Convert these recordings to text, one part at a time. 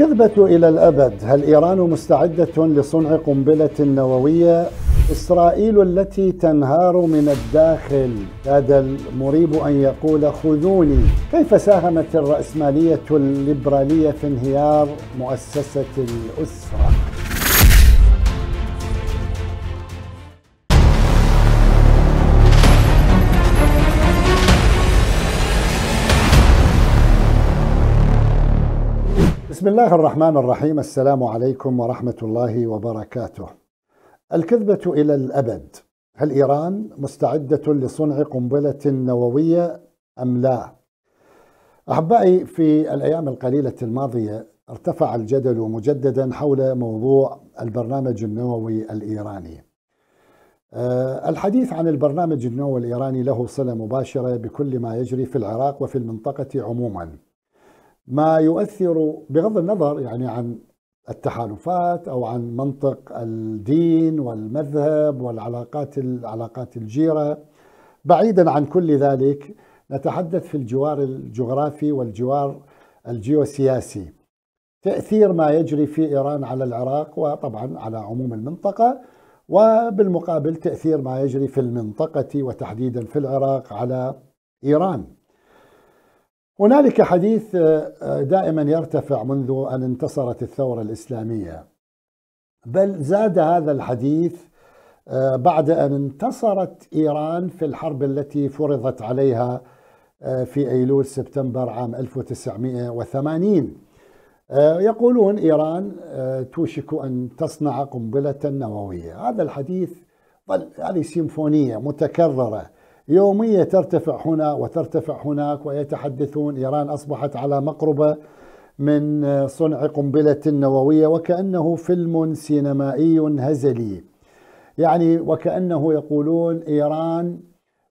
الكذبة إلى الأبد هل إيران مستعدة لصنع قنبلة نووية؟ إسرائيل التي تنهار من الداخل كاد المريب أن يقول خذوني كيف ساهمت الرأسمالية الليبرالية في انهيار مؤسسة الأسرة؟ بسم الله الرحمن الرحيم السلام عليكم ورحمة الله وبركاته الكذبة إلى الأبد هل إيران مستعدة لصنع قنبلة نووية أم لا؟ أحبائي في الأيام القليلة الماضية ارتفع الجدل مجددا حول موضوع البرنامج النووي الإيراني آه، الحديث عن البرنامج النووي الإيراني له صلة مباشرة بكل ما يجري في العراق وفي المنطقة عموماً ما يؤثر بغض النظر يعني عن التحالفات او عن منطق الدين والمذهب والعلاقات العلاقات الجيره بعيدا عن كل ذلك نتحدث في الجوار الجغرافي والجوار الجيوسياسي تاثير ما يجري في ايران على العراق وطبعا على عموم المنطقه وبالمقابل تاثير ما يجري في المنطقه وتحديدا في العراق على ايران هنالك حديث آه، آه، دائما يرتفع منذ ان انتصرت الثوره الاسلاميه بل زاد هذا الحديث آه، بعد ان انتصرت ايران في الحرب التي فرضت عليها في ايلول سبتمبر عام 1980 يقولون ايران توشك ان تصنع قنبله نوويه، هذا الحديث هذه سيمفونيه متكرره يومية ترتفع هنا وترتفع هناك ويتحدثون إيران أصبحت على مقربة من صنع قنبلة نووية وكأنه فيلم سينمائي هزلي يعني وكأنه يقولون إيران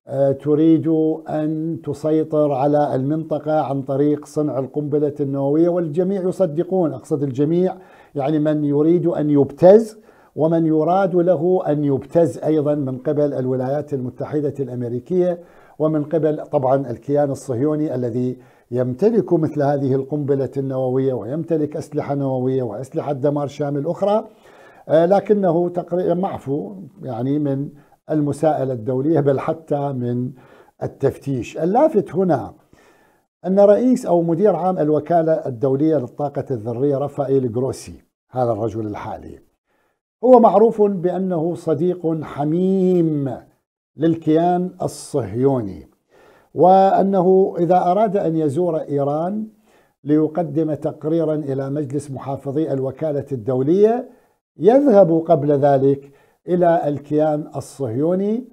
آه، تريد أن تسيطر على المنطقة عن طريق صنع القنبلة النووية والجميع يصدقون أقصد الجميع يعني من يريد أن يبتز ومن يراد له أن يبتز أيضا من قبل الولايات المتحدة الأمريكية ومن قبل طبعا الكيان الصهيوني الذي يمتلك مثل هذه القنبلة النووية ويمتلك أسلحة نووية وأسلحة دمار شامل أخرى آه، لكنه تقريبا معفو يعني من المساءلة الدولية بل حتى من التفتيش اللافت هنا أن رئيس أو مدير عام الوكالة الدولية للطاقة الذرية رافائيل جروسي هذا الرجل الحالي هو معروف بأنه صديق حميم للكيان الصهيوني وأنه إذا أراد أن يزور إيران ليقدم تقريرا إلى مجلس محافظي الوكالة الدولية يذهب قبل ذلك إلى الكيان الصهيوني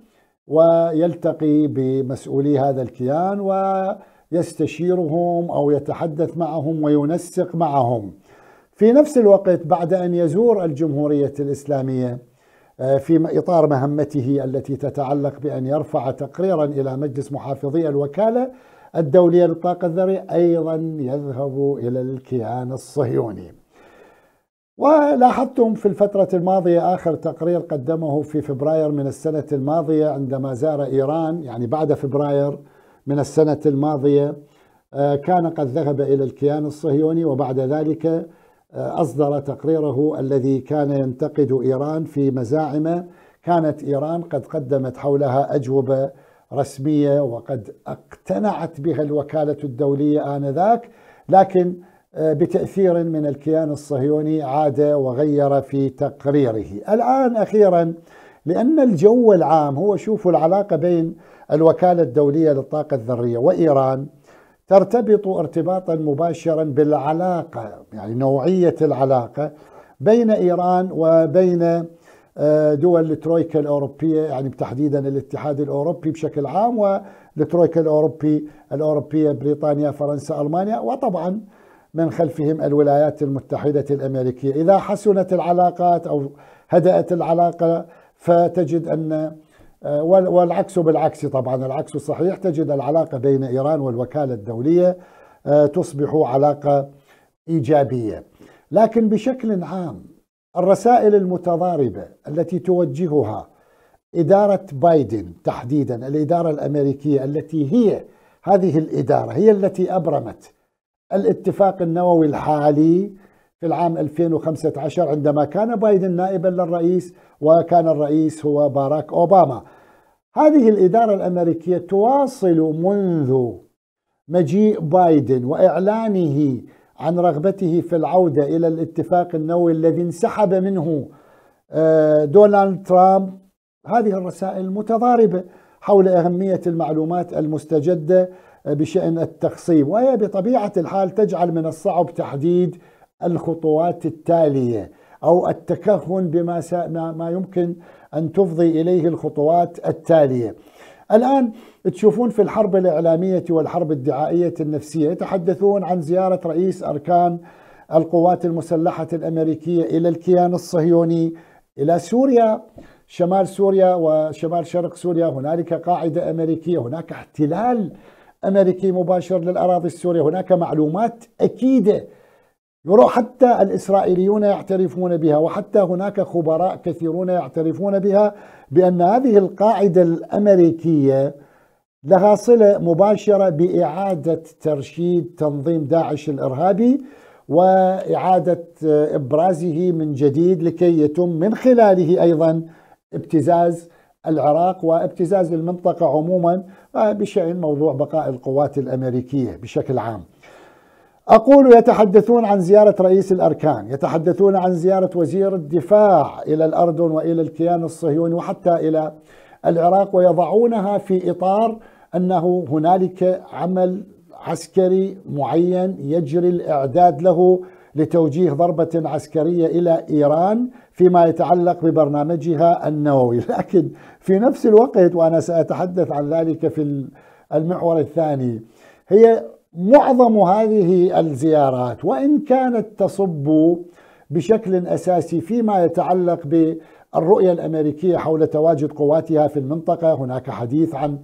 ويلتقي بمسؤولي هذا الكيان ويستشيرهم أو يتحدث معهم وينسق معهم في نفس الوقت بعد أن يزور الجمهورية الإسلامية آه، في إطار مهمته التي تتعلق بأن يرفع تقريرا إلى مجلس محافظي الوكالة الدولية للطاقة الذريه أيضا يذهب إلى الكيان الصهيوني ولاحظتم في الفترة الماضية آخر تقرير قدمه في فبراير من السنة الماضية عندما زار إيران يعني بعد فبراير من السنة الماضية آه، كان قد ذهب إلى الكيان الصهيوني وبعد ذلك آه، أصدر تقريره الذي كان ينتقد إيران في مزاعمه كانت إيران قد قدمت حولها أجوبة رسمية وقد اقتنعت بها الوكالة الدولية آنذاك لكن آه، بتأثير من الكيان الصهيوني عاد وغير في تقريره الآن أخيرا لأن الجو العام هو شوفوا العلاقة بين الوكالة الدولية للطاقة الذرية وإيران ترتبط ارتباطا مباشرا بالعلاقه يعني نوعيه العلاقه بين ايران وبين آه، دول الترويكا الاوروبيه يعني تحديدا الاتحاد الاوروبي بشكل عام والترويكا الاوروبي الاوروبيه بريطانيا فرنسا المانيا وطبعا من خلفهم الولايات المتحده الامريكيه اذا حسنت العلاقات او هدات العلاقه فتجد ان آه، والعكس بالعكس طبعا العكس صحيح تجد العلاقة بين إيران والوكالة الدولية آه، تصبح علاقة إيجابية لكن بشكل عام الرسائل المتضاربة التي توجهها إدارة بايدن تحديدا الإدارة الأمريكية التي هي هذه الإدارة هي التي أبرمت الاتفاق النووي الحالي في العام 2015 عندما كان بايدن نائبا للرئيس وكان الرئيس هو باراك أوباما هذه الإدارة الأمريكية تواصل منذ مجيء بايدن وإعلانه عن رغبته في العودة إلى الاتفاق النووي الذي انسحب منه آه، دونالد ترامب هذه الرسائل متضاربه حول أهمية المعلومات المستجدة آه، بشأن التخصيب وهي بطبيعة الحال تجعل من الصعب تحديد الخطوات التاليه او التكهن بما ما يمكن ان تفضي اليه الخطوات التاليه. الان تشوفون في الحرب الاعلاميه والحرب الدعائيه النفسيه يتحدثون عن زياره رئيس اركان القوات المسلحه الامريكيه الى الكيان الصهيوني الى سوريا شمال سوريا وشمال شرق سوريا هنالك قاعده امريكيه هناك احتلال امريكي مباشر للاراضي السوريه هناك معلومات اكيده يرى حتى الإسرائيليون يعترفون بها وحتى هناك خبراء كثيرون يعترفون بها بأن هذه القاعدة الأمريكية لها صلة مباشرة بإعادة ترشيد تنظيم داعش الإرهابي وإعادة إبرازه من جديد لكي يتم من خلاله أيضا ابتزاز العراق وابتزاز المنطقة عموما آه، بشأن موضوع بقاء القوات الأمريكية بشكل عام أقول يتحدثون عن زيارة رئيس الأركان يتحدثون عن زيارة وزير الدفاع إلى الأردن وإلى الكيان الصهيوني وحتى إلى العراق ويضعونها في إطار أنه هنالك عمل عسكري معين يجري الإعداد له لتوجيه ضربة عسكرية إلى إيران فيما يتعلق ببرنامجها النووي لكن في نفس الوقت وأنا سأتحدث عن ذلك في المحور الثاني هي معظم هذه الزيارات وان كانت تصب بشكل اساسي فيما يتعلق بالرؤيه الامريكيه حول تواجد قواتها في المنطقه، هناك حديث عن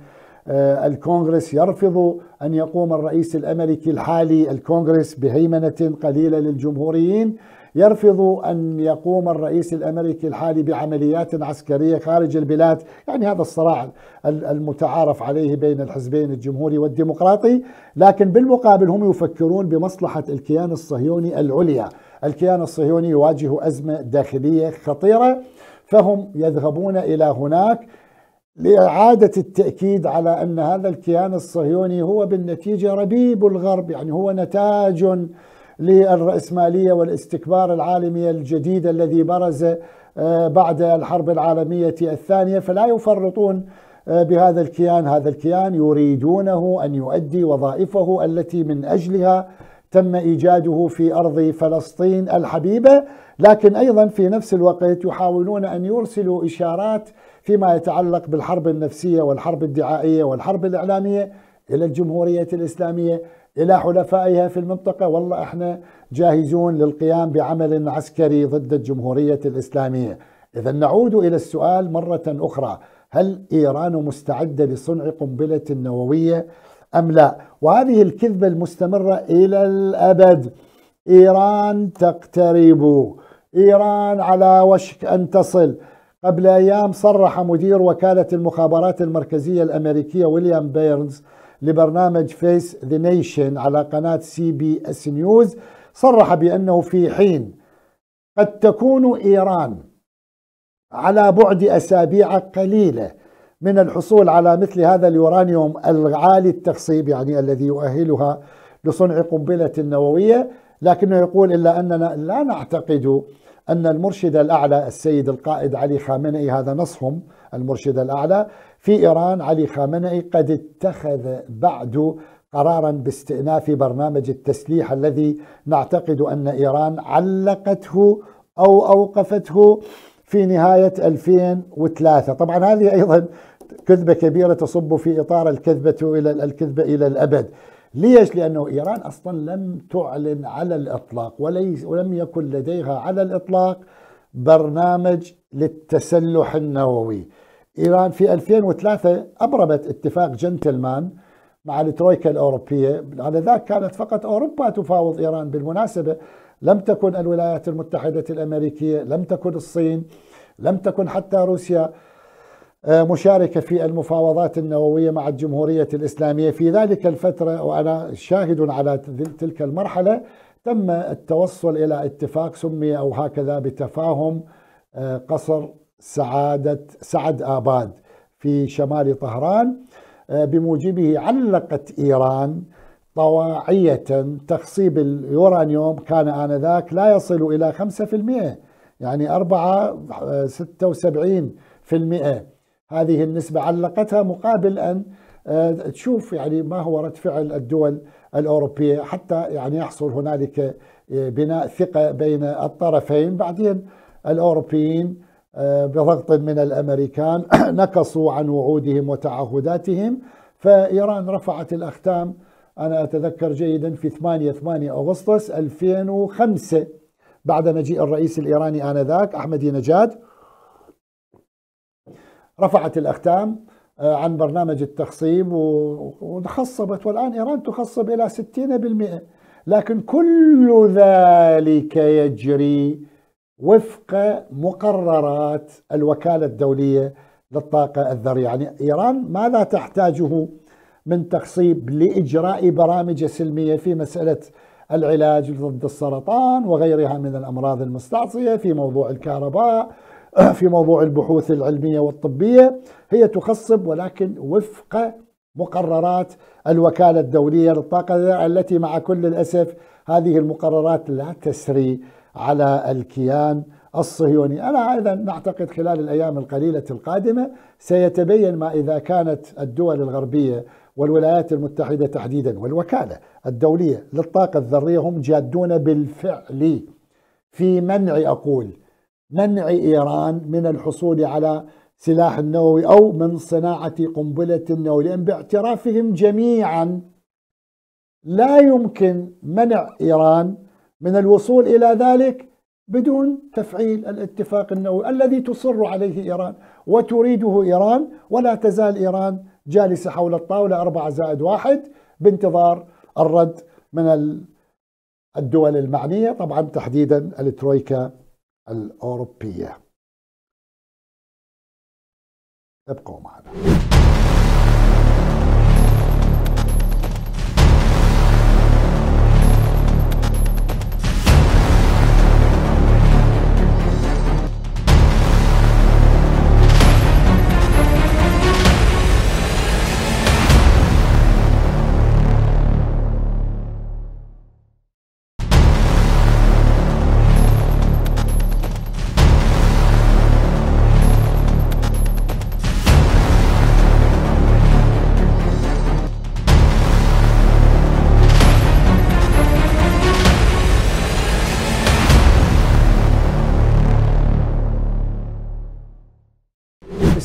آه، الكونغرس يرفض ان يقوم الرئيس الامريكي الحالي الكونغرس بهيمنه قليله للجمهوريين يرفض أن يقوم الرئيس الأمريكي الحالي بعمليات عسكرية خارج البلاد يعني هذا الصراع المتعارف عليه بين الحزبين الجمهوري والديمقراطي لكن بالمقابل هم يفكرون بمصلحة الكيان الصهيوني العليا الكيان الصهيوني يواجه أزمة داخلية خطيرة فهم يذهبون إلى هناك لإعادة التأكيد على أن هذا الكيان الصهيوني هو بالنتيجة ربيب الغرب يعني هو نتاج للرأسمالية والاستكبار العالمي الجديد الذي برز آه، بعد الحرب العالمية الثانية فلا يفرطون آه، بهذا الكيان هذا الكيان يريدونه أن يؤدي وظائفه التي من أجلها تم إيجاده في أرض فلسطين الحبيبة لكن أيضا في نفس الوقت يحاولون أن يرسلوا إشارات فيما يتعلق بالحرب النفسية والحرب الدعائية والحرب الإعلامية إلى الجمهورية الإسلامية إلى حلفائها في المنطقة والله إحنا جاهزون للقيام بعمل عسكري ضد الجمهورية الإسلامية إذا نعود إلى السؤال مرة أخرى هل إيران مستعدة لصنع قنبلة نووية أم لا وهذه الكذبة المستمرة إلى الأبد إيران تقترب إيران على وشك أن تصل قبل أيام صرح مدير وكالة المخابرات المركزية الأمريكية ويليام بيرنز لبرنامج فيس ذا نيشن على قناة سي بي اس نيوز صرح بأنه في حين قد تكون إيران على بعد أسابيع قليلة من الحصول على مثل هذا اليورانيوم العالي التخصيب يعني الذي يؤهلها لصنع قنبلة نووية لكنه يقول إلا أننا لا نعتقد أن المرشد الأعلى السيد القائد علي خامنئي هذا نصهم المرشد الأعلى في إيران علي خامنئي قد اتخذ بعد قرارا باستئناف برنامج التسليح الذي نعتقد أن إيران علقته أو أوقفته في نهاية 2003 طبعا هذه أيضا كذبة كبيرة تصب في إطار الكذبة إلى الكذبة إلى الأبد ليش؟ لأنه إيران أصلا لم تعلن على الإطلاق وليس ولم يكن لديها على الإطلاق برنامج للتسلح النووي إيران في 2003 أبرمت اتفاق جنتلمان مع الترويكا الأوروبية على ذاك كانت فقط أوروبا تفاوض إيران بالمناسبة لم تكن الولايات المتحدة الأمريكية لم تكن الصين لم تكن حتى روسيا آه، مشاركة في المفاوضات النووية مع الجمهورية الإسلامية في ذلك الفترة وأنا شاهد على تلك المرحلة تم التوصل إلى اتفاق سمي أو هكذا بتفاهم آه، قصر سعادة سعد آباد في شمال طهران آه، بموجبه علقت إيران طواعية تخصيب اليورانيوم كان آنذاك لا يصل إلى 5% يعني 4 76% آه، هذه النسبة علقتها مقابل أن آه، تشوف يعني ما هو رد فعل الدول الأوروبية حتى يعني يحصل هنالك بناء ثقة بين الطرفين بعدين الأوروبيين آه، بضغط من الامريكان نكصوا عن وعودهم وتعهداتهم فايران رفعت الاختام انا اتذكر جيدا في 8 8 اغسطس 2005 بعد مجيء الرئيس الايراني انذاك احمدي نجاد رفعت الاختام آه، عن برنامج التخصيب وخصبت والان ايران تخصب الى 60% لكن كل ذلك يجري وفق مقررات الوكالة الدولية للطاقة الذرية يعني إيران ماذا تحتاجه من تخصيب لإجراء برامج سلمية في مسألة العلاج ضد السرطان وغيرها من الأمراض المستعصية في موضوع الكهرباء في موضوع البحوث العلمية والطبية هي تخصب ولكن وفق مقررات الوكالة الدولية للطاقة التي مع كل الأسف هذه المقررات لا تسري على الكيان الصهيوني أنا أيضا نعتقد خلال الأيام القليلة القادمة سيتبين ما إذا كانت الدول الغربية والولايات المتحدة تحديدا والوكالة الدولية للطاقة الذرية هم جادون بالفعل في منع أقول منع إيران من الحصول على سلاح النووي أو من صناعة قنبلة النووي لأن باعترافهم جميعا لا يمكن منع إيران من الوصول إلى ذلك بدون تفعيل الاتفاق النووي الذي تصر عليه إيران وتريده إيران ولا تزال إيران جالسة حول الطاولة أربعة زائد واحد بانتظار الرد من الدول المعنية طبعا تحديدا الترويكا الأوروبية ابقوا معنا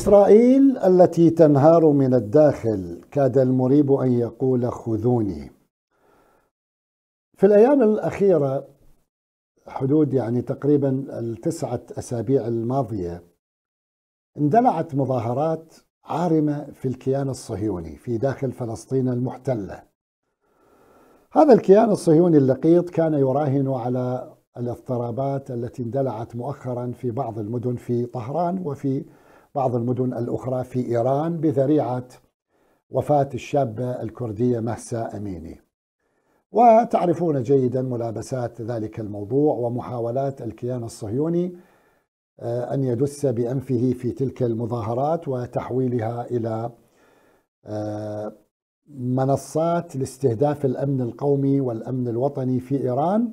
إسرائيل التي تنهار من الداخل كاد المريب أن يقول خذوني في الأيام الأخيرة حدود يعني تقريبا التسعة أسابيع الماضية اندلعت مظاهرات عارمة في الكيان الصهيوني في داخل فلسطين المحتلة هذا الكيان الصهيوني اللقيط كان يراهن على الاضطرابات التي اندلعت مؤخرا في بعض المدن في طهران وفي بعض المدن الأخرى في إيران بذريعة وفاة الشابة الكردية مهسا أميني وتعرفون جيدا ملابسات ذلك الموضوع ومحاولات الكيان الصهيوني آه، أن يدس بأنفه في تلك المظاهرات وتحويلها إلى آه، منصات لاستهداف الأمن القومي والأمن الوطني في إيران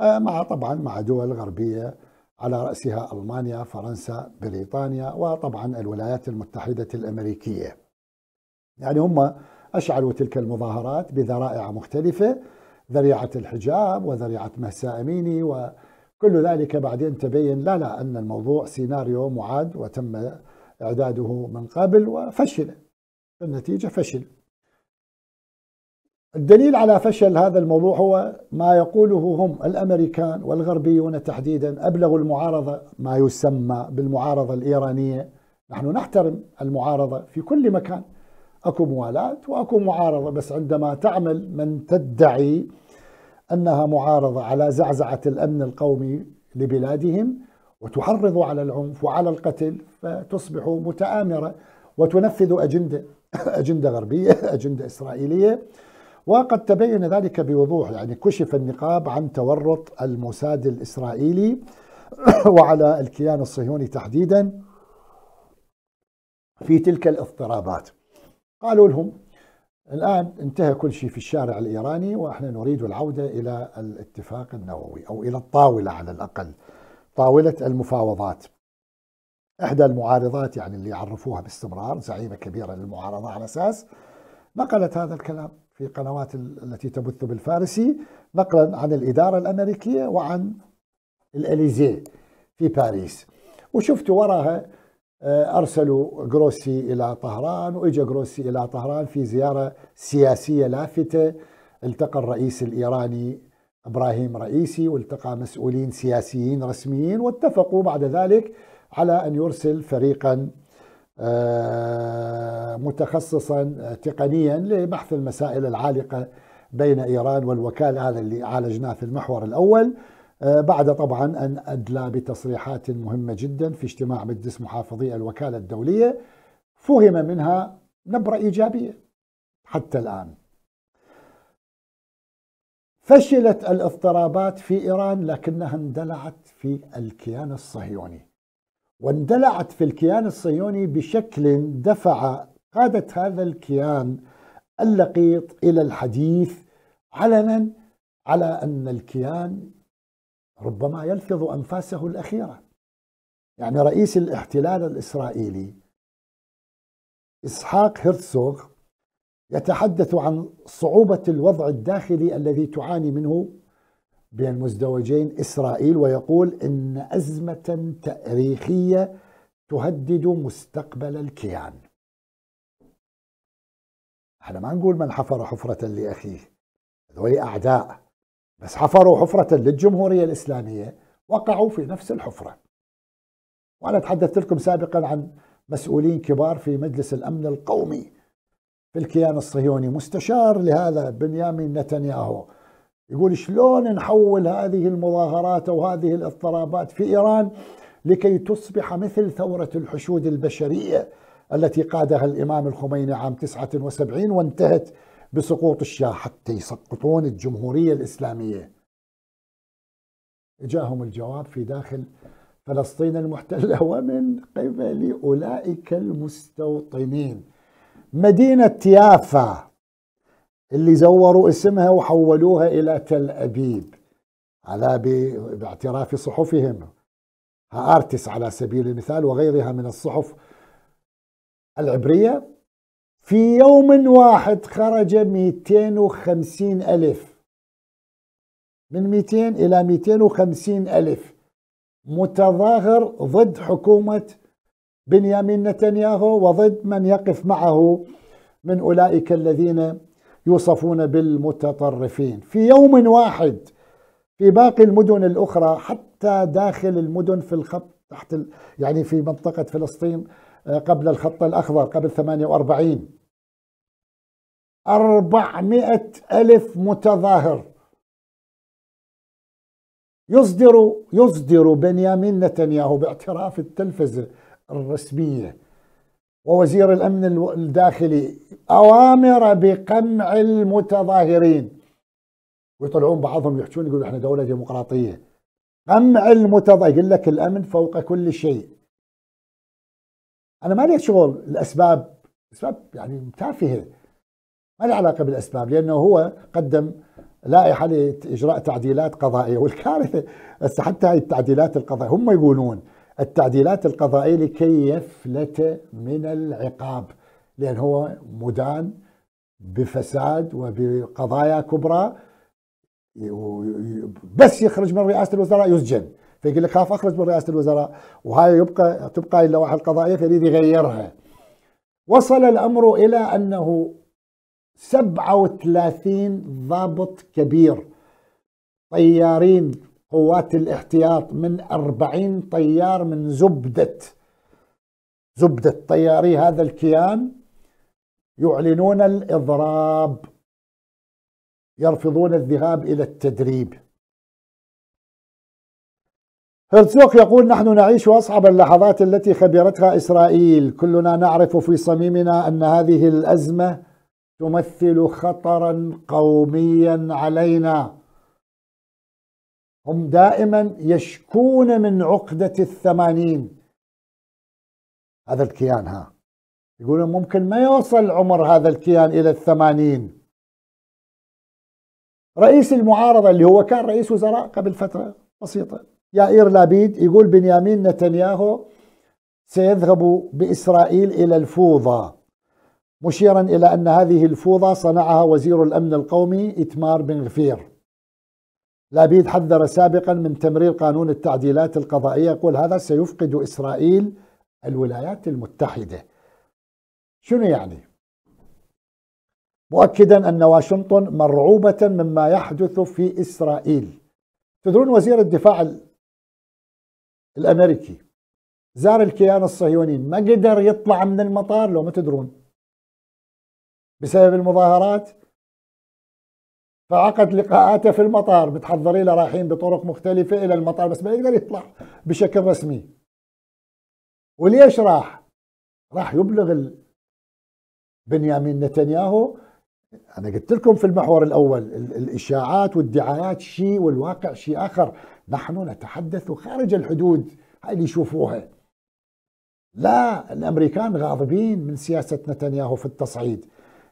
آه، مع طبعا مع دول غربية على رأسها ألمانيا، فرنسا، بريطانيا وطبعا الولايات المتحدة الأمريكية يعني هم أشعلوا تلك المظاهرات بذرائع مختلفة ذريعة الحجاب وذريعة مهساء أميني وكل ذلك بعدين تبين لا لا أن الموضوع سيناريو معاد وتم إعداده من قبل وفشل النتيجة فشل الدليل على فشل هذا الموضوع هو ما يقوله هم الامريكان والغربيون تحديدا ابلغوا المعارضه ما يسمى بالمعارضه الايرانيه نحن نحترم المعارضه في كل مكان اكو موالاه واكو معارضه بس عندما تعمل من تدعي انها معارضه على زعزعه الامن القومي لبلادهم وتحرض على العنف وعلى القتل فتصبح متآمره وتنفذ اجنده اجنده غربيه اجنده اسرائيليه وقد تبين ذلك بوضوح يعني كشف النقاب عن تورط الموساد الإسرائيلي وعلى الكيان الصهيوني تحديدا في تلك الاضطرابات قالوا لهم الآن انتهى كل شيء في الشارع الإيراني وإحنا نريد العودة إلى الاتفاق النووي أو إلى الطاولة على الأقل طاولة المفاوضات إحدى المعارضات يعني اللي يعرفوها باستمرار زعيمة كبيرة للمعارضة على أساس نقلت هذا الكلام في قنوات التي تبث بالفارسي نقلا عن الإدارة الأمريكية وعن الأليزيه في باريس وشفت وراها آه، أرسلوا جروسي إلى طهران وإجا جروسي إلى طهران في زيارة سياسية لافتة التقى الرئيس الإيراني إبراهيم رئيسي والتقى مسؤولين سياسيين رسميين واتفقوا بعد ذلك على أن يرسل فريقا آه، متخصصا آه، تقنيا لبحث المسائل العالقة بين إيران والوكالة هذا اللي عالجناه في المحور الأول آه، بعد طبعا أن أدلى بتصريحات مهمة جدا في اجتماع مجلس محافظي الوكالة الدولية فهم منها نبرة إيجابية حتى الآن فشلت الاضطرابات في إيران لكنها اندلعت في الكيان الصهيوني واندلعت في الكيان الصهيوني بشكل دفع قادة هذا الكيان اللقيط إلى الحديث علنا على أن الكيان ربما يلفظ أنفاسه الأخيرة يعني رئيس الاحتلال الإسرائيلي إسحاق هرتسوغ يتحدث عن صعوبة الوضع الداخلي الذي تعاني منه بين مزدوجين إسرائيل ويقول إن أزمة تاريخية تهدد مستقبل الكيان احنا ما نقول من حفر حفرة لأخيه هذول أعداء بس حفروا حفرة للجمهورية الإسلامية وقعوا في نفس الحفرة وأنا تحدثت لكم سابقا عن مسؤولين كبار في مجلس الأمن القومي في الكيان الصهيوني مستشار لهذا بنيامين نتنياهو يقول شلون نحول هذه المظاهرات او هذه الاضطرابات في ايران لكي تصبح مثل ثوره الحشود البشريه التي قادها الامام الخميني عام 79 وانتهت بسقوط الشاه حتى يسقطون الجمهوريه الاسلاميه. جاءهم الجواب في داخل فلسطين المحتله ومن قبل اولئك المستوطنين. مدينه يافا اللي زوروا اسمها وحولوها إلى تل أبيب على باعتراف صحفهم ارتس على سبيل المثال وغيرها من الصحف العبرية في يوم واحد خرج 250 ألف من 200 إلى 250 ألف متظاهر ضد حكومة بنيامين نتنياهو وضد من يقف معه من أولئك الذين يوصفون بالمتطرفين في يوم واحد في باقي المدن الأخرى حتى داخل المدن في الخط تحت ال... يعني في منطقة فلسطين آه، قبل الخط الأخضر قبل 48 400 ألف متظاهر يصدر يصدر بنيامين نتنياهو باعتراف التلفزة الرسمية ووزير الأمن الداخلي أوامر بقمع المتظاهرين ويطلعون بعضهم يحجون يقولوا احنا دولة ديمقراطية قمع المتظاهرين يقول لك الأمن فوق كل شيء أنا ما لي شغل الأسباب أسباب يعني تافهة ما لي علاقة بالأسباب لأنه هو قدم لائحة لإجراء تعديلات قضائية والكارثة بس حتى هاي التعديلات القضائية هم يقولون التعديلات القضائية لكي يفلت من العقاب لأن هو مدان بفساد وبقضايا كبرى بس يخرج من رئاسة الوزراء يسجن فيقول لك خاف أخرج من رئاسة الوزراء وهاي يبقى تبقى اللوائح القضائية فيريد يغيرها وصل الأمر إلى أنه 37 ضابط كبير طيارين قوات الاحتياط من 40 طيار من زبدة زبدة طياري هذا الكيان يعلنون الإضراب يرفضون الذهاب إلى التدريب هرتزوق يقول نحن نعيش أصعب اللحظات التي خبرتها إسرائيل كلنا نعرف في صميمنا أن هذه الأزمة تمثل خطرا قوميا علينا هم دائما يشكون من عقدة الثمانين هذا الكيان ها يقولون ممكن ما يوصل عمر هذا الكيان إلى الثمانين رئيس المعارضة اللي هو كان رئيس وزراء قبل فترة بسيطة يائير لابيد يقول بنيامين نتنياهو سيذهب بإسرائيل إلى الفوضى مشيرا إلى أن هذه الفوضى صنعها وزير الأمن القومي إتمار بن غفير لابيد حذر سابقا من تمرير قانون التعديلات القضائية يقول هذا سيفقد إسرائيل الولايات المتحدة شنو يعني؟ مؤكدا أن واشنطن مرعوبة مما يحدث في إسرائيل تدرون وزير الدفاع الأمريكي زار الكيان الصهيوني ما قدر يطلع من المطار لو ما تدرون بسبب المظاهرات فعقد لقاءاته في المطار بتحضري له رايحين بطرق مختلفة إلى المطار بس ما يقدر يطلع بشكل رسمي وليش راح؟ راح يبلغ بنيامين نتنياهو أنا قلت لكم في المحور الأول الإشاعات والدعايات شيء والواقع شيء آخر نحن نتحدث خارج الحدود هاي اللي يشوفوها لا الأمريكان غاضبين من سياسة نتنياهو في التصعيد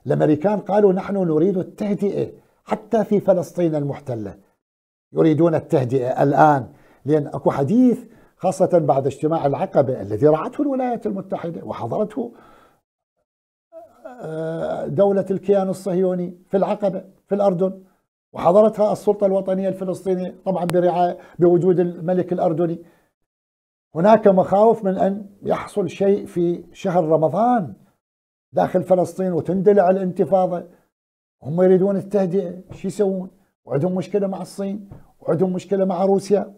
الأمريكان قالوا نحن نريد التهدئة حتى في فلسطين المحتلة يريدون التهدئة الآن لأن أكو حديث خاصة بعد اجتماع العقبة الذي رعته الولايات المتحدة وحضرته آه، دولة الكيان الصهيوني في العقبة في الأردن وحضرتها السلطة الوطنية الفلسطينية طبعا برعاية بوجود الملك الأردني هناك مخاوف من أن يحصل شيء في شهر رمضان داخل فلسطين وتندلع الانتفاضة هم يريدون التهدئه شو يسوون؟ وعندهم مشكله مع الصين وعندهم مشكله مع روسيا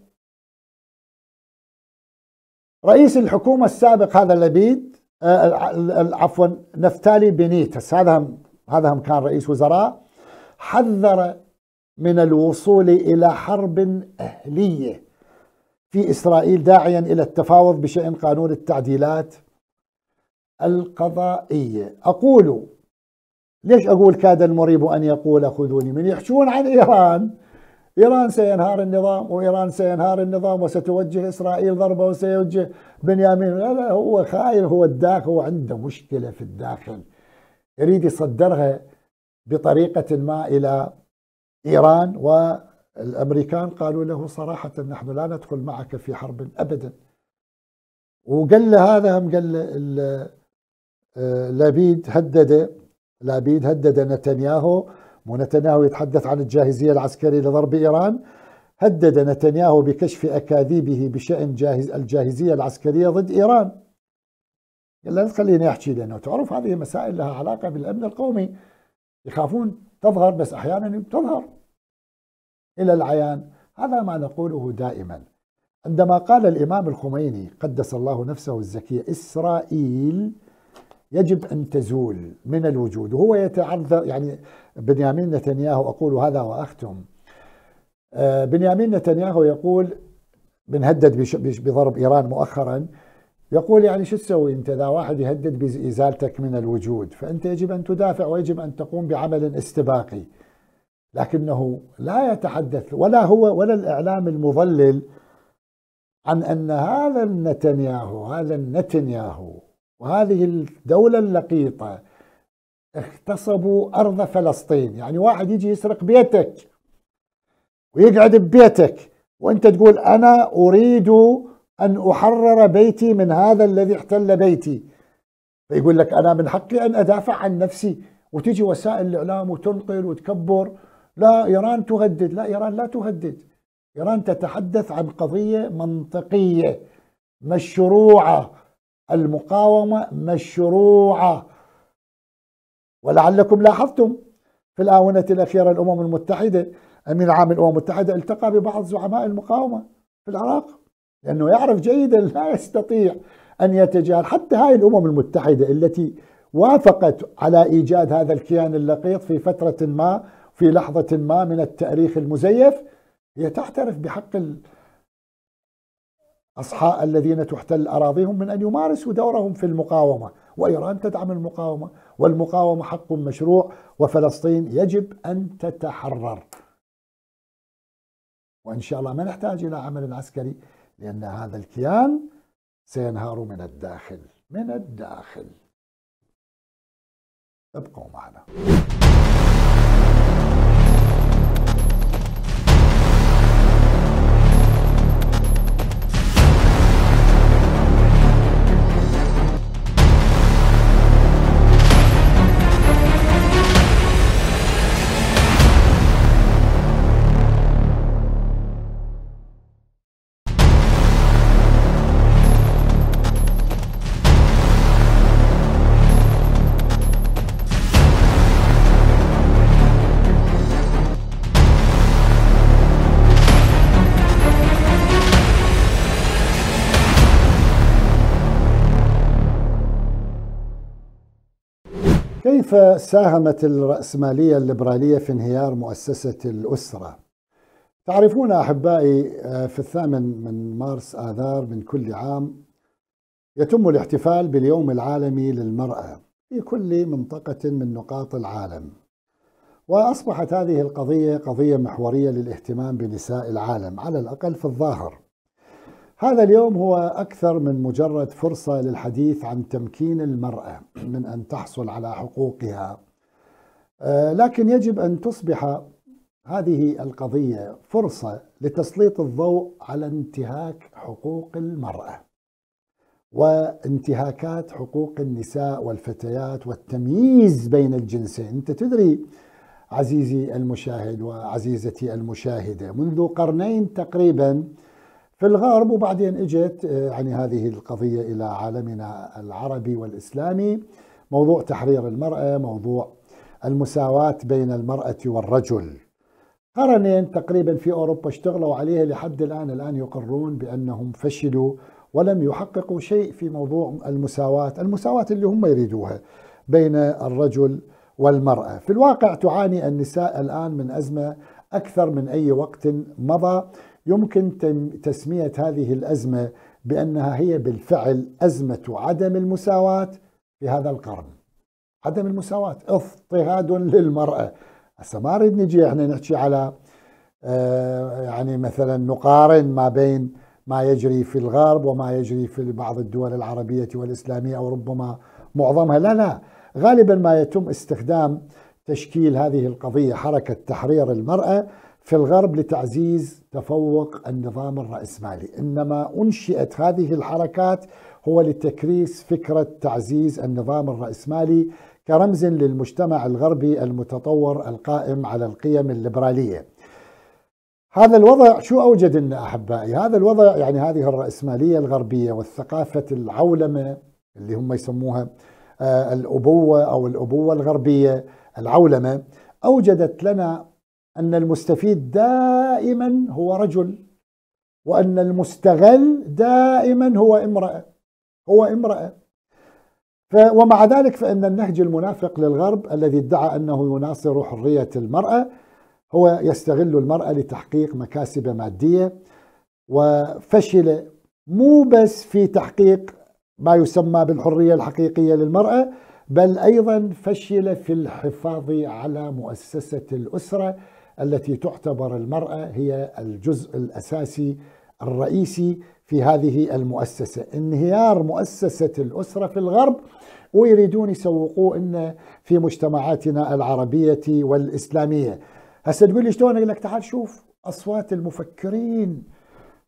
رئيس الحكومه السابق هذا لبيد آه، عفوا نفتالي بينيتس هذا هم هذا هم كان رئيس وزراء حذر من الوصول الى حرب اهليه في اسرائيل داعيا الى التفاوض بشان قانون التعديلات القضائيه اقول ليش أقول كاد المريب أن يقول خذوني من يحشون عن إيران إيران سينهار النظام وإيران سينهار النظام وستوجه إسرائيل ضربة وسيوجه بنيامين لا لا هو خايف هو الداخل هو عنده مشكلة في الداخل يريد يصدرها بطريقة ما إلى إيران والأمريكان قالوا له صراحة نحن لا ندخل معك في حرب أبدا وقال له هذا هم قال لبيد آه، هدده لابيد هدد نتنياهو مو نتنياهو يتحدث عن الجاهزية العسكرية لضرب إيران هدد نتنياهو بكشف أكاذيبه بشأن جاهز الجاهزية العسكرية ضد إيران لا تخليني أحكي لأنه تعرف هذه مسائل لها علاقة بالأمن القومي يخافون تظهر بس أحيانا تظهر إلى العيان هذا ما نقوله دائما عندما قال الإمام الخميني قدس الله نفسه الزكية إسرائيل يجب أن تزول من الوجود وهو يتعذر يعني بنيامين نتنياهو أقول هذا وأختم آه، بنيامين نتنياهو يقول بنهدد بضرب إيران مؤخرا يقول يعني شو تسوي انت اذا واحد يهدد بازالتك من الوجود فانت يجب ان تدافع ويجب ان تقوم بعمل استباقي لكنه لا يتحدث ولا هو ولا الاعلام المضلل عن ان هذا النتنياهو هذا النتنياهو وهذه الدولة اللقيطة اغتصبوا أرض فلسطين يعني واحد يجي يسرق بيتك ويقعد ببيتك وانت تقول انا اريد ان احرر بيتي من هذا الذي احتل بيتي فيقول لك انا من حقي ان ادافع عن نفسي وتجي وسائل الاعلام وتنقل وتكبر لا ايران تهدد لا ايران لا تهدد ايران تتحدث عن قضيه منطقيه مشروعه المقاومة مشروعة ولعلكم لاحظتم في الآونة الأخيرة الأمم المتحدة أمين عام الأمم المتحدة التقى ببعض زعماء المقاومة في العراق لأنه يعرف جيدا لا يستطيع أن يتجاهل حتى هاي الأمم المتحدة التي وافقت على إيجاد هذا الكيان اللقيط في فترة ما في لحظة ما من التاريخ المزيف هي تعترف بحق أصحاء الذين تحتل أراضيهم من أن يمارسوا دورهم في المقاومة وإيران تدعم المقاومة والمقاومة حق مشروع وفلسطين يجب أن تتحرر وإن شاء الله ما نحتاج إلى عمل عسكري لأن هذا الكيان سينهار من الداخل من الداخل ابقوا معنا كيف ساهمت الرأسمالية الليبرالية في انهيار مؤسسة الأسرة؟ تعرفون أحبائي آه، في الثامن من مارس آذار من كل عام يتم الاحتفال باليوم العالمي للمرأة في كل منطقة من نقاط العالم وأصبحت هذه القضية قضية محورية للاهتمام بنساء العالم على الأقل في الظاهر هذا اليوم هو أكثر من مجرد فرصة للحديث عن تمكين المرأة من أن تحصل على حقوقها آه، لكن يجب أن تصبح هذه القضية فرصة لتسليط الضوء على انتهاك حقوق المرأة وانتهاكات حقوق النساء والفتيات والتمييز بين الجنسين أنت تدري عزيزي المشاهد وعزيزتي المشاهدة منذ قرنين تقريباً في الغرب وبعدين اجت آه، يعني هذه القضيه الى عالمنا العربي والاسلامي موضوع تحرير المراه، موضوع المساواه بين المراه والرجل. قرنين تقريبا في اوروبا اشتغلوا عليها لحد الان، الان يقرون بانهم فشلوا ولم يحققوا شيء في موضوع المساواه، المساواه اللي هم يريدوها بين الرجل والمراه. في الواقع تعاني النساء الان من ازمه اكثر من اي وقت مضى يمكن تسمية هذه الأزمة بأنها هي بالفعل أزمة عدم المساواة في هذا القرن عدم المساواة اضطهاد للمرأة هسه ما أريد نجي احنا نحكي على آه يعني مثلا نقارن ما بين ما يجري في الغرب وما يجري في بعض الدول العربية والإسلامية أو ربما معظمها لا لا غالبا ما يتم استخدام تشكيل هذه القضية حركة تحرير المرأة في الغرب لتعزيز تفوق النظام الرأسمالي إنما أنشئت هذه الحركات هو لتكريس فكرة تعزيز النظام الرأسمالي كرمز للمجتمع الغربي المتطور القائم على القيم الليبرالية هذا الوضع شو أوجد لنا أحبائي هذا الوضع يعني هذه الرأسمالية الغربية والثقافة العولمة اللي هم يسموها آه، الأبوة أو الأبوة الغربية العولمة أوجدت لنا أن المستفيد دائما هو رجل وأن المستغل دائما هو امرأة هو امرأة ومع ذلك فإن النهج المنافق للغرب الذي ادعى أنه يناصر حرية المرأة هو يستغل المرأة لتحقيق مكاسب مادية وفشل مو بس في تحقيق ما يسمى بالحرية الحقيقية للمرأة بل أيضا فشل في الحفاظ على مؤسسة الأسرة التي تعتبر المرأة هي الجزء الأساسي الرئيسي في هذه المؤسسة انهيار مؤسسة الأسرة في الغرب ويريدون يسوقوه إن في مجتمعاتنا العربية والإسلامية هسه تقول لي شلون اقول لك تعال شوف اصوات المفكرين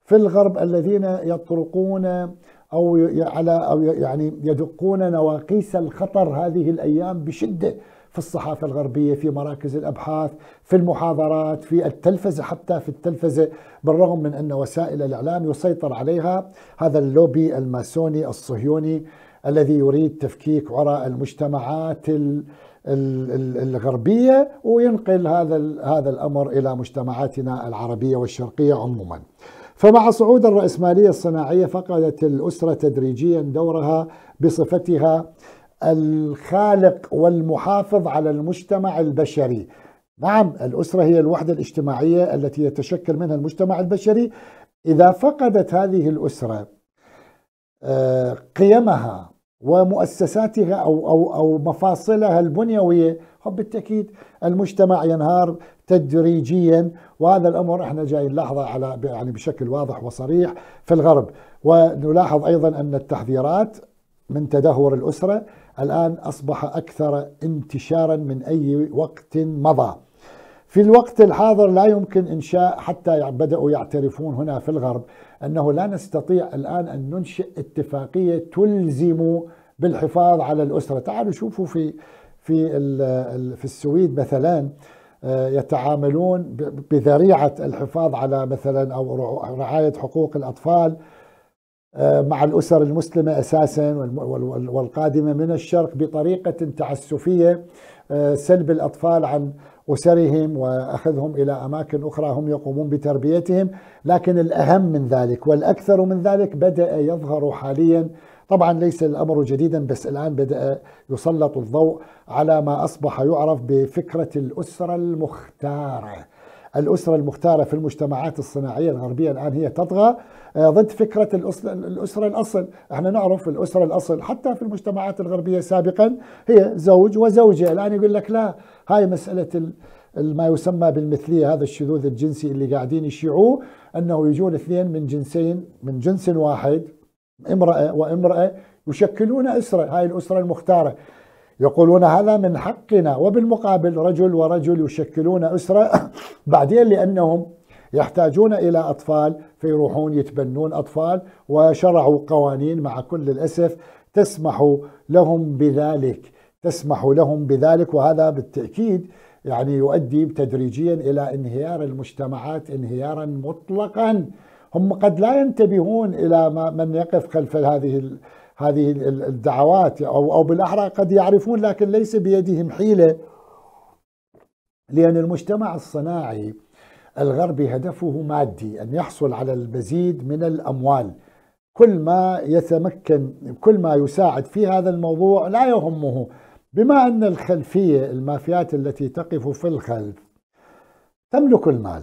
في الغرب الذين يطرقون او على او يعني يدقون نواقيس الخطر هذه الايام بشده في الصحافة الغربية في مراكز الأبحاث في المحاضرات في التلفزة حتى في التلفزة بالرغم من أن وسائل الإعلام يسيطر عليها هذا اللوبي الماسوني الصهيوني الذي يريد تفكيك عرى المجتمعات الغربية وينقل هذا هذا الأمر إلى مجتمعاتنا العربية والشرقية عموما فمع صعود الرأسمالية الصناعية فقدت الأسرة تدريجيا دورها بصفتها الخالق والمحافظ على المجتمع البشري نعم الأسرة هي الوحدة الاجتماعية التي يتشكل منها المجتمع البشري إذا فقدت هذه الأسرة آه، قيمها ومؤسساتها أو, أو, أو مفاصلها البنيوية بالتأكيد المجتمع ينهار تدريجيا وهذا الأمر احنا جاي نلاحظه على يعني بشكل واضح وصريح في الغرب ونلاحظ أيضا أن التحذيرات من تدهور الأسرة الآن أصبح أكثر انتشارا من أي وقت مضى في الوقت الحاضر لا يمكن إنشاء حتى بدأوا يعترفون هنا في الغرب أنه لا نستطيع الآن أن ننشئ اتفاقية تلزم بالحفاظ على الأسرة تعالوا شوفوا في في في السويد مثلا آه، يتعاملون بذريعة الحفاظ على مثلا أو رعاية حقوق الأطفال آه، مع الأسر المسلمة أساسا والقادمة من الشرق بطريقة تعسفية آه، سلب الأطفال عن أسرهم وأخذهم إلى أماكن أخرى هم يقومون بتربيتهم لكن الأهم من ذلك والأكثر من ذلك بدأ يظهر حاليا طبعا ليس الأمر جديدا بس الآن بدأ يسلط الضوء على ما أصبح يعرف بفكرة الأسرة المختارة الأسرة المختارة في المجتمعات الصناعية الغربية الآن هي تطغى آه، ضد فكرة الأسرة الأصل احنا نعرف الأسرة الأصل حتى في المجتمعات الغربية سابقا هي زوج وزوجة الآن يقول لك لا هاي مسألة ما يسمى بالمثلية هذا الشذوذ الجنسي اللي قاعدين يشيعوه أنه يجون اثنين من جنسين من جنس واحد امرأة وامرأة يشكلون أسرة هاي الأسرة المختارة يقولون هذا من حقنا وبالمقابل رجل ورجل يشكلون أسرة بعدين لأنهم يحتاجون إلى أطفال فيروحون يتبنون أطفال وشرعوا قوانين مع كل الأسف تسمح لهم بذلك تسمح لهم بذلك وهذا بالتأكيد يعني يؤدي تدريجيا إلى انهيار المجتمعات انهيارا مطلقا هم قد لا ينتبهون إلى ما من يقف خلف هذه هذه الدعوات أو, أو بالأحرى قد يعرفون لكن ليس بيدهم حيلة لأن المجتمع الصناعي الغربي هدفه مادي أن يحصل على المزيد من الأموال كل ما يتمكن كل ما يساعد في هذا الموضوع لا يهمه بما أن الخلفية المافيات التي تقف في الخلف تملك المال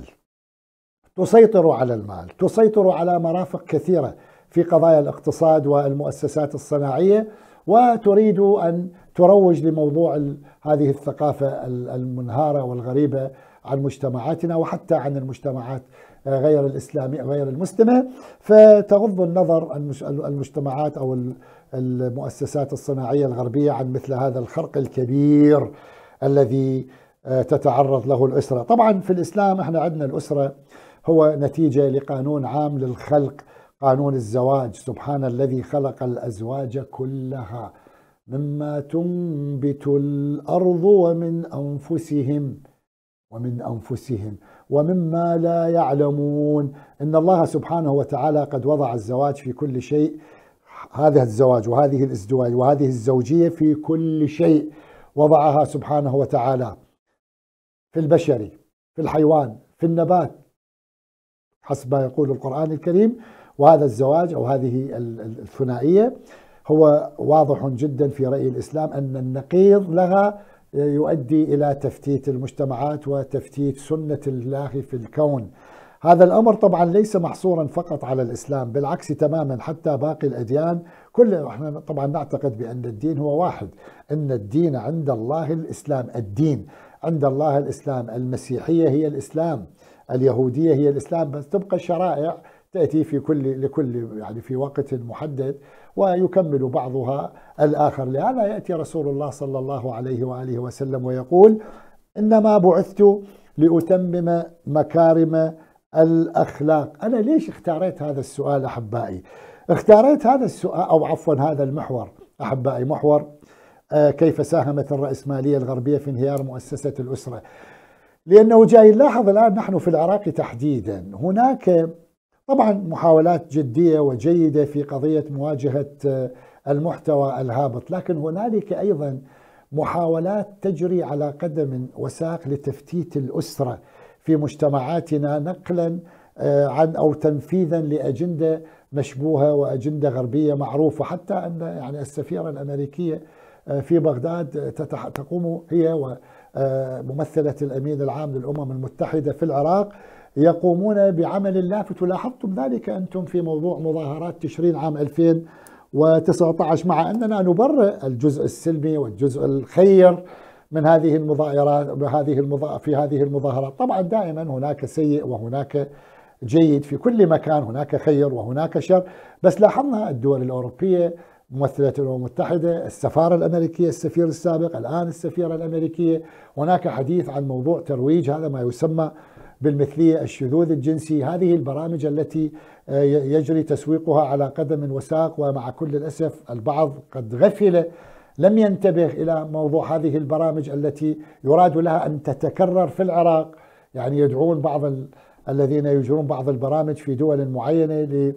تسيطر على المال تسيطر على مرافق كثيرة في قضايا الاقتصاد والمؤسسات الصناعية وتريد أن تروج لموضوع هذه الثقافة المنهارة والغريبة عن مجتمعاتنا وحتى عن المجتمعات آه، غير الإسلامية غير المسلمة فتغض النظر المجتمعات أو المؤسسات الصناعية الغربية عن مثل هذا الخرق الكبير الذي آه، تتعرض له الأسرة طبعا في الإسلام احنا عندنا الأسرة هو نتيجة لقانون عام للخلق قانون الزواج سبحان الذي خلق الأزواج كلها مما تنبت الأرض ومن أنفسهم ومن أنفسهم ومما لا يعلمون إن الله سبحانه وتعالى قد وضع الزواج في كل شيء هذا الزواج وهذه الازدواج وهذه الزوجية في كل شيء وضعها سبحانه وتعالى في البشري في الحيوان في النبات حسب ما يقول القرآن الكريم وهذا الزواج أو هذه الثنائية هو واضح جدا في رأي الإسلام أن النقيض لها يؤدي الى تفتيت المجتمعات وتفتيت سنه الله في الكون. هذا الامر طبعا ليس محصورا فقط على الاسلام، بالعكس تماما حتى باقي الاديان كل احنا طبعا نعتقد بان الدين هو واحد، ان الدين عند الله الاسلام، الدين عند الله الاسلام، المسيحيه هي الاسلام، اليهوديه هي الاسلام، بس تبقى الشرائع تأتي في كل لكل يعني في وقت محدد ويكمل بعضها الآخر لهذا يأتي رسول الله صلى الله عليه وآله وسلم ويقول إنما بعثت لأتمم مكارم الأخلاق أنا ليش اختاريت هذا السؤال أحبائي اختاريت هذا السؤال أو عفوا هذا المحور أحبائي محور آه، كيف ساهمت الرأسمالية الغربية في انهيار مؤسسة الأسرة لأنه جاي نلاحظ الآن نحن في العراق تحديدا هناك طبعا محاولات جدية وجيدة في قضية مواجهة آه، المحتوى الهابط لكن هنالك أيضا محاولات تجري على قدم وساق لتفتيت الأسرة في مجتمعاتنا نقلا آه، عن أو تنفيذا لأجندة مشبوهة وأجندة غربية معروفة حتى أن يعني السفيرة الأمريكية آه، في بغداد تقوم هي وممثلة الأمين العام للأمم المتحدة في العراق يقومون بعمل لافت ولاحظتم ذلك أنتم في موضوع مظاهرات تشرين عام 2019 مع أننا نبرئ الجزء السلمي والجزء الخير من هذه المظاهرات هذه في هذه المظاهرات طبعا دائما هناك سيء وهناك جيد في كل مكان هناك خير وهناك شر بس لاحظنا الدول الأوروبية ممثلة الأمم المتحدة السفارة الأمريكية السفير السابق الآن السفيرة الأمريكية هناك حديث عن موضوع ترويج هذا ما يسمى بالمثلية الشذوذ الجنسي هذه البرامج التي آه، يجري تسويقها على قدم وساق ومع كل الأسف البعض قد غفل لم ينتبه إلى موضوع هذه البرامج التي يراد لها أن تتكرر في العراق يعني يدعون بعض الذين يجرون بعض البرامج في دول معينة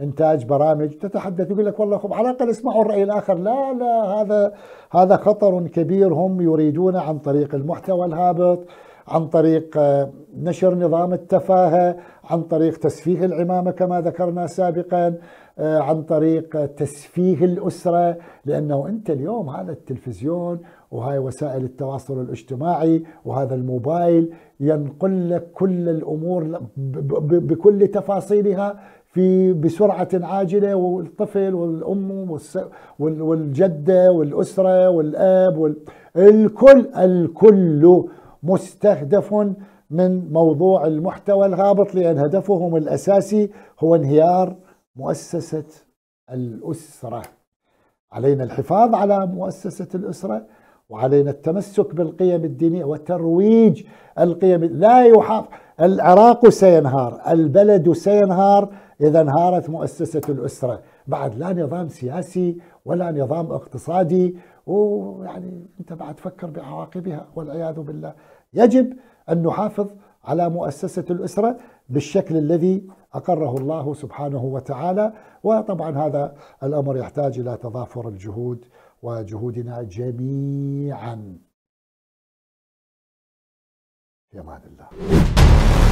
لإنتاج برامج تتحدث يقول لك والله على الأقل اسمعوا الرأي الآخر لا لا هذا هذا خطر كبير هم يريدون عن طريق المحتوى الهابط عن طريق آه، نشر نظام التفاهه عن طريق تسفيه العمامه كما ذكرنا سابقا آه، عن طريق تسفيه الاسره لانه انت اليوم هذا التلفزيون وهاي وسائل التواصل الاجتماعي وهذا الموبايل ينقل لك كل الامور بكل تفاصيلها في بسرعة عاجلة والطفل والأم والجدة والأسرة والأب والكل الكل الكل مستهدف من موضوع المحتوى الهابط لأن هدفهم الأساسي هو انهيار مؤسسة الأسرة علينا الحفاظ على مؤسسة الأسرة وعلينا التمسك بالقيم الدينية وترويج القيم لا يحاف العراق سينهار البلد سينهار إذا انهارت مؤسسة الأسرة بعد لا نظام سياسي ولا نظام اقتصادي ويعني أنت بعد فكر بعواقبها والعياذ بالله يجب أن نحافظ على مؤسسة الأسرة بالشكل الذي أقره الله سبحانه وتعالى وطبعا هذا الأمر يحتاج إلى تضافر الجهود وجهودنا جميعا في امان الله